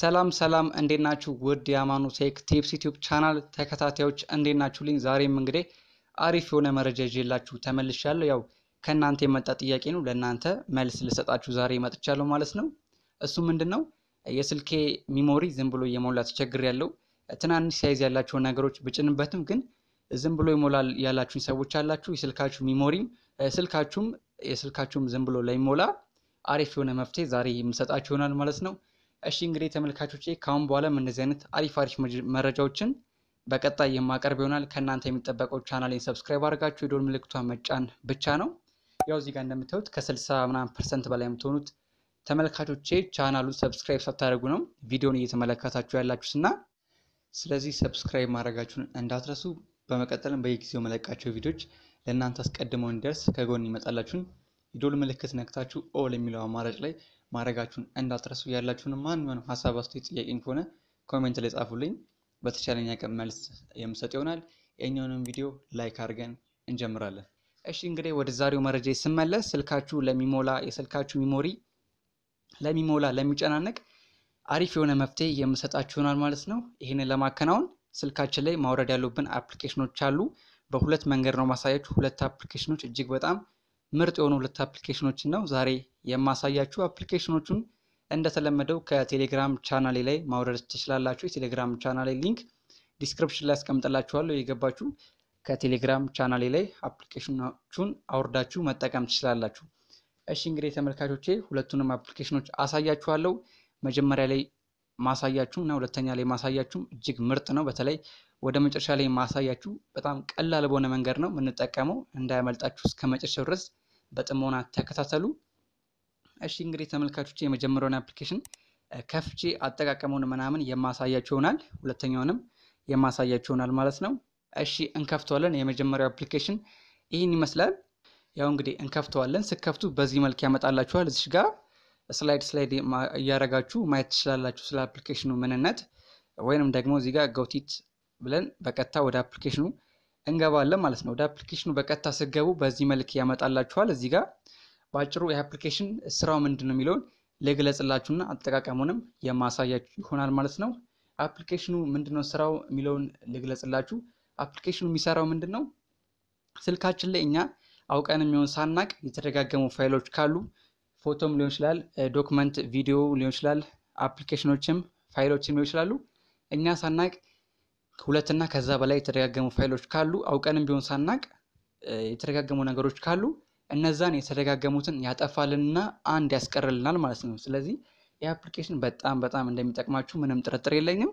ሰላም ሰላም እንዴት ናችሁ? ውድ የአማኑ ቴክ ቲፕስ ዩቲዩብ ቻናል ተከታታዮች እንዴት ናችሁ ልኝ? ዛሬም እንግዲህ አሪፍ የሆነ መረጃ ይዤላችሁ ተመልሻለሁ። ያው ከእናንተ የመጣ ጥያቄ ነው፣ ለእናንተ መልስ ልሰጣችሁ ዛሬ መጥቻለሁ ማለት ነው። እሱ ምንድን ነው የስልኬ ሚሞሪ ዝም ብሎ እየሞላ ተቸግር ያለው ትናንሽ ሳይዝ ያላቸውን ነገሮች ብጭንበትም ግን ዝም ብሎ ይሞላል ያላችሁኝ ሰዎች አላችሁ። የስልካችሁ ሚሞሪም ስልካችሁም የስልካችሁም ዝም ብሎ ላይሞላ አሪፍ የሆነ መፍትሄ ዛሬ የምሰጣችሁ ይሆናል ማለት ነው። እሺ እንግዲህ ተመልካቾቼ ካሁን በኋላም እንደዚህ አይነት አሪፍ አሪፍ መረጃዎችን በቀጣይ የማቀርብ ይሆናል። ከእናንተ የሚጠበቀው ቻናሌን ሰብስክራይብ አድርጋችሁ የዶል ምልክቷን መጫን ብቻ ነው። ያው እዚህ ጋር እንደምታዩት ከ60 ምናምን ፐርሰንት በላይ የምትሆኑት ተመልካቾቼ ቻናሉን ሰብስክራይብ ሳታደርጉ ነው ቪዲዮን እየተመለከታችሁ ያላችሁት እና ስለዚህ ሰብስክራይብ ማድረጋችሁን እንዳትረሱ። በመቀጠልም በየጊዜው መለቃቸው ቪዲዮች ለእናንተ አስቀድመው እንዲደርስ ከጎን ይመጣላችሁን የዶል ምልክት ነክታችሁ ኦል የሚለው አማራጭ ላይ ማድረጋችሁን እንዳትረሱ። ያላችሁን ማንኛውንም ሀሳብ አስተያየት፣ ጥያቄም ከሆነ ኮሜንት ላይ ጻፉልኝ። በተቻለኝ አቅም መልስ የምሰጥ ይሆናል። የኛውንም ቪዲዮ ላይክ አድርገን እንጀምራለን። እሺ እንግዲህ ወደ ዛሬው መረጃ ስመለስ ስልካችሁ ለሚሞላ የስልካችሁ ሚሞሪ ለሚሞላ ለሚጨናነቅ አሪፍ የሆነ መፍትሄ የምሰጣችሁ ይሆናል ማለት ነው። ይህንን ለማከናወን ስልካችን ላይ ማውረድ ያሉብን አፕሊኬሽኖች አሉ። በሁለት መንገድ ነው ማሳያችሁ። ሁለት አፕሊኬሽኖች እጅግ በጣም ምርጥ የሆኑ ሁለት አፕሊኬሽኖችን ነው ዛሬ የማሳያችሁ። አፕሊኬሽኖቹን እንደተለመደው ከቴሌግራም ቻናሌ ላይ ማውረድ ትችላላችሁ። የቴሌግራም ቻናሌ ሊንክ ዲስክሪፕሽን ላይ አስቀምጥላችኋለሁ። የገባችሁ ከቴሌግራም ቻናሌ ላይ አፕሊኬሽኖቹን አውርዳችሁ መጠቀም ትችላላችሁ። እሺ እንግዲህ ተመልካቾቼ ሁለቱንም አፕሊኬሽኖች አሳያችኋለሁ። መጀመሪያ ላይ ማሳያችሁም እና ሁለተኛ ላይ ማሳያችሁም እጅግ ምርጥ ነው። በተለይ ወደ መጨረሻ ላይ ማሳያችሁ በጣም ቀላል በሆነ መንገድ ነው የምንጠቀመው። እንዳያመልጣችሁ እስከ መጨረሻው ድረስ በጥሞና ተከታተሉ። እሺ እንግዲህ ተመልካቾች የመጀመሪያውን አፕሊኬሽን ከፍቼ አጠቃቀመውን ምናምን የማሳያቸው ይሆናል። ሁለተኛውንም የማሳያቸው ይሆናል ማለት ነው። እሺ እንከፍተዋለን። የመጀመሪያው አፕሊኬሽን ይህን ይመስላል። ያው እንግዲህ እንከፍተዋለን። ስከፍቱ በዚህ መልክ ያመጣላችኋል። እዚሽ ጋር ስላይድ ስላይድ እያረጋችሁ ማየት ትችላላችሁ ስለ አፕሊኬሽኑ ምንነት ወይንም ደግሞ እዚህ ጋር ጎቲት ብለን በቀጥታ ወደ አፕሊኬሽኑ እንገባለን ማለት ነው። ወደ አፕሊኬሽኑ በቀጥታ ስገቡ በዚህ መልክ ያመጣላችኋል። እዚህ ጋር በአጭሩ የአፕሊኬሽን ስራው ምንድን ነው የሚለውን ልግለጽላችሁና አጠቃቀሙንም የማሳያችሁ ይሆናል ማለት ነው። አፕሊኬሽኑ ምንድን ነው ስራው የሚለውን ልግለጽላችሁ። አፕሊኬሽኑ የሚሰራው ምንድን ነው? ስልካችን ላይ እኛ አውቀን የሚሆን ሳናቅ የተደጋገሙ ፋይሎች ካሉ ፎቶም ሊሆን ይችላል፣ ዶክመንት ቪዲዮ ሊሆን ይችላል፣ አፕሊኬሽኖችም ፋይሎችም ሊሆን ይችላሉ እኛ ሳናቅ ሁለት እና ከዛ በላይ የተደጋገሙ ፋይሎች ካሉ አውቀንም ቢሆን ሳናቅ የተደጋገሙ ነገሮች ካሉ እነዛን የተደጋገሙትን ያጠፋልንና አንድ ያስቀርልናል ማለት ነው። ስለዚህ ይህ አፕሊኬሽን በጣም በጣም እንደሚጠቅማችሁ ምንም ጥርጥር የለኝም።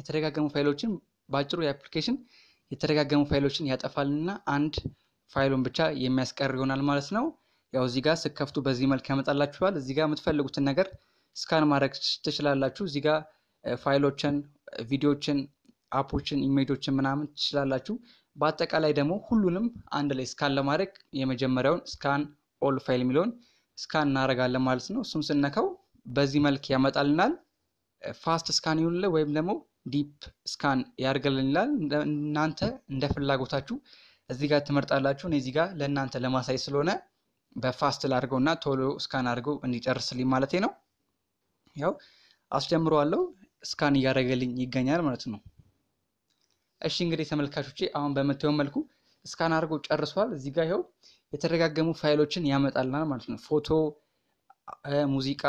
የተደጋገሙ ፋይሎችን በአጭሩ የአፕሊኬሽን የተደጋገሙ ፋይሎችን ያጠፋልንና አንድ ፋይሉን ብቻ የሚያስቀር ይሆናል ማለት ነው። ያው እዚህ ጋር ስከፍቱ በዚህ መልክ ያመጣላችኋል። እዚህ ጋር የምትፈልጉትን ነገር ስካን ማድረግ ትችላላችሁ። እዚህ ጋር ፋይሎችን፣ ቪዲዮችን አፖችን ኢሜጆችን ምናምን ትችላላችሁ። በአጠቃላይ ደግሞ ሁሉንም አንድ ላይ ስካን ለማድረግ የመጀመሪያውን ስካን ኦል ፋይል የሚለውን ስካን እናደርጋለን ማለት ነው። እሱም ስነካው በዚህ መልክ ያመጣልናል። ፋስት ስካን ይሁንል ወይም ደግሞ ዲፕ ስካን ያደርግልን ይላል። እናንተ እንደ ፍላጎታችሁ እዚህ ጋር ትመርጣላችሁ። እኔ እዚህ ጋር ለእናንተ ለማሳይ ስለሆነ በፋስት ላድርገው እና ቶሎ ስካን አድርገው እንዲጨርስልኝ ማለት ነው። ያው አስጀምረዋለሁ። ስካን እያደረገልኝ ይገኛል ማለት ነው። እሺ እንግዲህ ተመልካቾቼ አሁን በምታየው መልኩ እስካን አድርጎ ጨርሷል። እዚህ ጋር ይኸው የተደጋገሙ ፋይሎችን ያመጣልናል ማለት ነው። ፎቶ፣ ሙዚቃ፣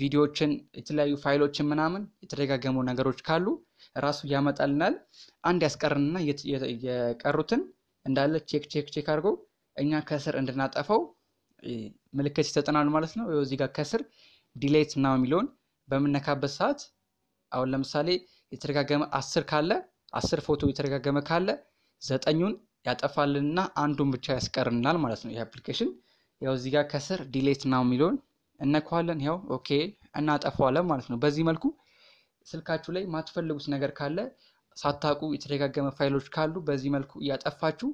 ቪዲዮዎችን፣ የተለያዩ ፋይሎችን ምናምን የተደጋገሙ ነገሮች ካሉ ራሱ ያመጣልናል። አንድ ያስቀርንና የቀሩትን እንዳለ ቼክ ቼክ ቼክ አድርጎ እኛ ከስር እንድናጠፈው ምልክት ይሰጠናል ማለት ነው። እዚህ ጋር ከስር ዲሌት ናው የሚለውን በምነካበት ሰዓት አሁን ለምሳሌ የተደጋገመ አስር ካለ አስር ፎቶ እየተደጋገመ ካለ ዘጠኙን ያጠፋልንና አንዱን ብቻ ያስቀርናል ማለት ነው። ይህ አፕሊኬሽን ያው እዚህ ጋር ከስር ዲሌት ናው የሚለውን እነኳለን። ያው ኦኬ እናጠፋዋለን ማለት ነው። በዚህ መልኩ ስልካችሁ ላይ ማትፈልጉት ነገር ካለ ሳታቁ የተደጋገመ ፋይሎች ካሉ በዚህ መልኩ እያጠፋችሁ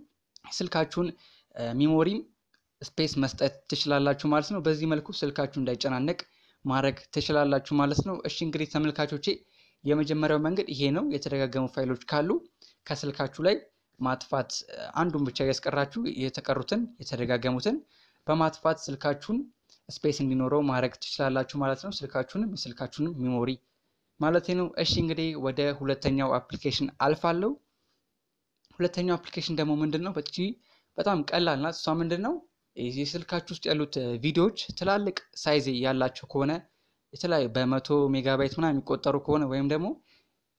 ስልካችሁን ሚሞሪም ስፔስ መስጠት ትችላላችሁ ማለት ነው። በዚህ መልኩ ስልካችሁ እንዳይጨናነቅ ማድረግ ትችላላችሁ ማለት ነው። እሺ እንግዲህ ተመልካቾቼ የመጀመሪያው መንገድ ይሄ ነው። የተደጋገሙ ፋይሎች ካሉ ከስልካችሁ ላይ ማጥፋት፣ አንዱን ብቻ እያስቀራችሁ የተቀሩትን የተደጋገሙትን በማጥፋት ስልካችሁን ስፔስ እንዲኖረው ማድረግ ትችላላችሁ ማለት ነው። ስልካችሁንም የስልካችሁንም ሚሞሪ ማለት ነው። እሺ እንግዲህ ወደ ሁለተኛው አፕሊኬሽን አልፋለሁ። ሁለተኛው አፕሊኬሽን ደግሞ ምንድን ነው? በቺ በጣም ቀላል ናት። እሷ ምንድን ነው? የስልካችሁ ውስጥ ያሉት ቪዲዮዎች ትላልቅ ሳይዝ ያላቸው ከሆነ የተለያዩ በመቶ ሜጋባይት ምናምን የሚቆጠሩ ከሆነ ወይም ደግሞ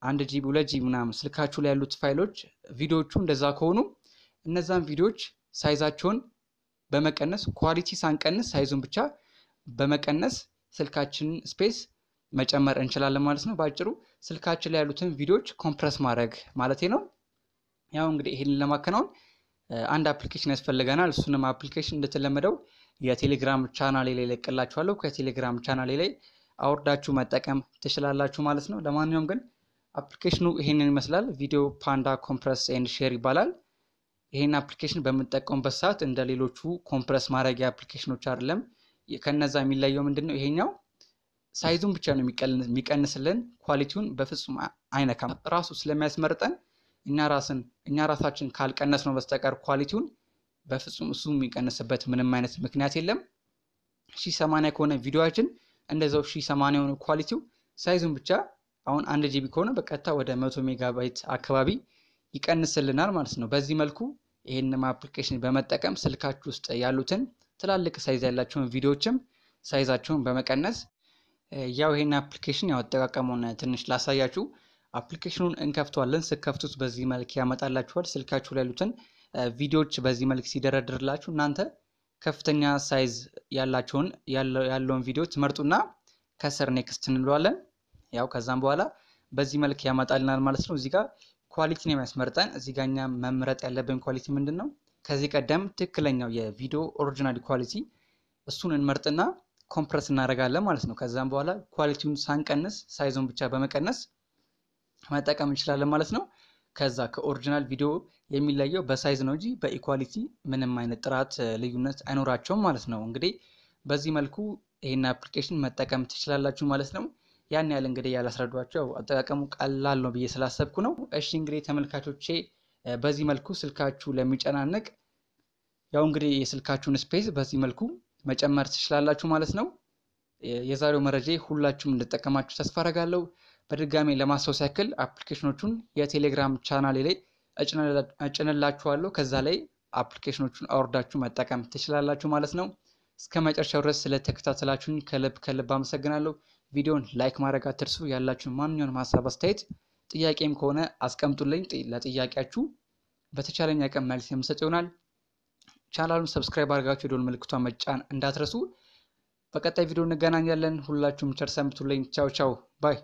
አንድ ጂቢ ሁለት ጂቢ ምናምን ስልካችሁ ላይ ያሉት ፋይሎች ቪዲዮዎቹ እንደዛ ከሆኑ እነዛን ቪዲዮዎች ሳይዛቸውን በመቀነስ ኳሊቲ ሳንቀንስ ሳይዙን ብቻ በመቀነስ ስልካችን ስፔስ መጨመር እንችላለን ማለት ነው። በአጭሩ ስልካችን ላይ ያሉትን ቪዲዮዎች ኮምፕረስ ማድረግ ማለት ነው። ያው እንግዲህ ይህንን ለማከናወን አንድ አፕሊኬሽን ያስፈልገናል። እሱንም አፕሊኬሽን እንደተለመደው የቴሌግራም ቻናሌ ላይ ለቅላችኋለሁ። ከቴሌግራም ቻናሌ ላይ አውርዳችሁ መጠቀም ትችላላችሁ ማለት ነው። ለማንኛውም ግን አፕሊኬሽኑ ይሄንን ይመስላል። ቪዲዮ ፓንዳ ኮምፕረስ ኤንድ ሼር ይባላል። ይሄን አፕሊኬሽን በምንጠቀሙበት ሰዓት እንደ ሌሎቹ ኮምፕረስ ማድረጊያ አፕሊኬሽኖች አይደለም። ከነዛ የሚለየው ምንድን ነው? ይሄኛው ሳይዙን ብቻ ነው የሚቀንስልን፣ ኳሊቲውን በፍጹም አይነካም። ራሱ ስለሚያስመርጠን እኛ ራስን እኛ ራሳችን ካልቀነስ ነው በስተቀር ኳሊቲውን በፍጹም እሱ የሚቀንስበት ምንም አይነት ምክንያት የለም። ሺህ ሰማንያ ከሆነ ቪዲዮችን እንደዛው ሺ ሰማንያ የሆነ ኳሊቲው ሳይዙን ብቻ አሁን አንድ ጂቢ ከሆነ በቀጥታ ወደ መቶ ሜጋባይት አካባቢ ይቀንስልናል ማለት ነው። በዚህ መልኩ ይህንም አፕሊኬሽን በመጠቀም ስልካችሁ ውስጥ ያሉትን ትላልቅ ሳይዝ ያላቸውን ቪዲዮዎችም ሳይዛቸውን በመቀነስ ያው ይሄን አፕሊኬሽን ያው አጠቃቀሙን ትንሽ ላሳያችሁ። አፕሊኬሽኑን እንከፍተዋለን። ስከፍቱት በዚህ መልክ ያመጣላችኋል። ስልካችሁ ላይ ያሉትን ቪዲዮዎች በዚህ መልክ ሲደረድርላችሁ እናንተ ከፍተኛ ሳይዝ ያላቸውን ያለውን ቪዲዮ ትመርጡና ከስር ኔክስት እንለዋለን። ያው ከዛም በኋላ በዚህ መልክ ያመጣልናል ማለት ነው። እዚህ ጋር ኳሊቲ ነው የሚያስመርጠን። እዚህ ጋር እኛ መምረጥ ያለብን ኳሊቲ ምንድን ነው? ከዚህ ቀደም ትክክለኛው የቪዲዮ ኦሪጂናል ኳሊቲ እሱን እንመርጥና ኮምፕረስ እናደርጋለን ማለት ነው። ከዛም በኋላ ኳሊቲውን ሳንቀንስ ሳይዞን ብቻ በመቀነስ መጠቀም እንችላለን ማለት ነው። ከዛ ከኦሪጂናል ቪዲዮ የሚለየው በሳይዝ ነው እንጂ በኢኳሊቲ ምንም አይነት ጥራት ልዩነት አይኖራቸውም ማለት ነው። እንግዲህ በዚህ መልኩ ይህን አፕሊኬሽን መጠቀም ትችላላችሁ ማለት ነው። ያን ያህል እንግዲህ ያላስረዷቸው አጠቃቀሙ ቀላል ነው ብዬ ስላሰብኩ ነው። እሺ እንግዲህ ተመልካቾቼ በዚህ መልኩ ስልካችሁ ለሚጨናነቅ ያው እንግዲህ የስልካችሁን ስፔስ በዚህ መልኩ መጨመር ትችላላችሁ ማለት ነው። የዛሬው መረጃ ሁላችሁም እንደጠቀማችሁ ተስፋ አደርጋለሁ። በድጋሚ ለማስታወስ ያክል አፕሊኬሽኖቹን የቴሌግራም ቻናሌ ላይ እጭንላችኋለሁ። ከዛ ላይ አፕሊኬሽኖቹን አውርዳችሁ መጠቀም ትችላላችሁ ማለት ነው። እስከ መጨረሻው ድረስ ስለተከታተላችሁኝ ከልብ ከልብ አመሰግናለሁ። ቪዲዮን ላይክ ማድረግ አትርሱ። ያላችሁን ማንኛውንም ሀሳብ አስተያየት፣ ጥያቄም ከሆነ አስቀምጡልኝ። ለጥያቄያችሁ በተቻለኝ አቅም መልስ የምሰጥ ይሆናል። ቻናሉን ሰብስክራይብ አድርጋችሁ የደወል ምልክቷን መጫን እንዳትረሱ። በቀጣይ ቪዲዮ እንገናኛለን። ሁላችሁም ቸር ሰንብቱልኝ። ቻው ቻው ባይ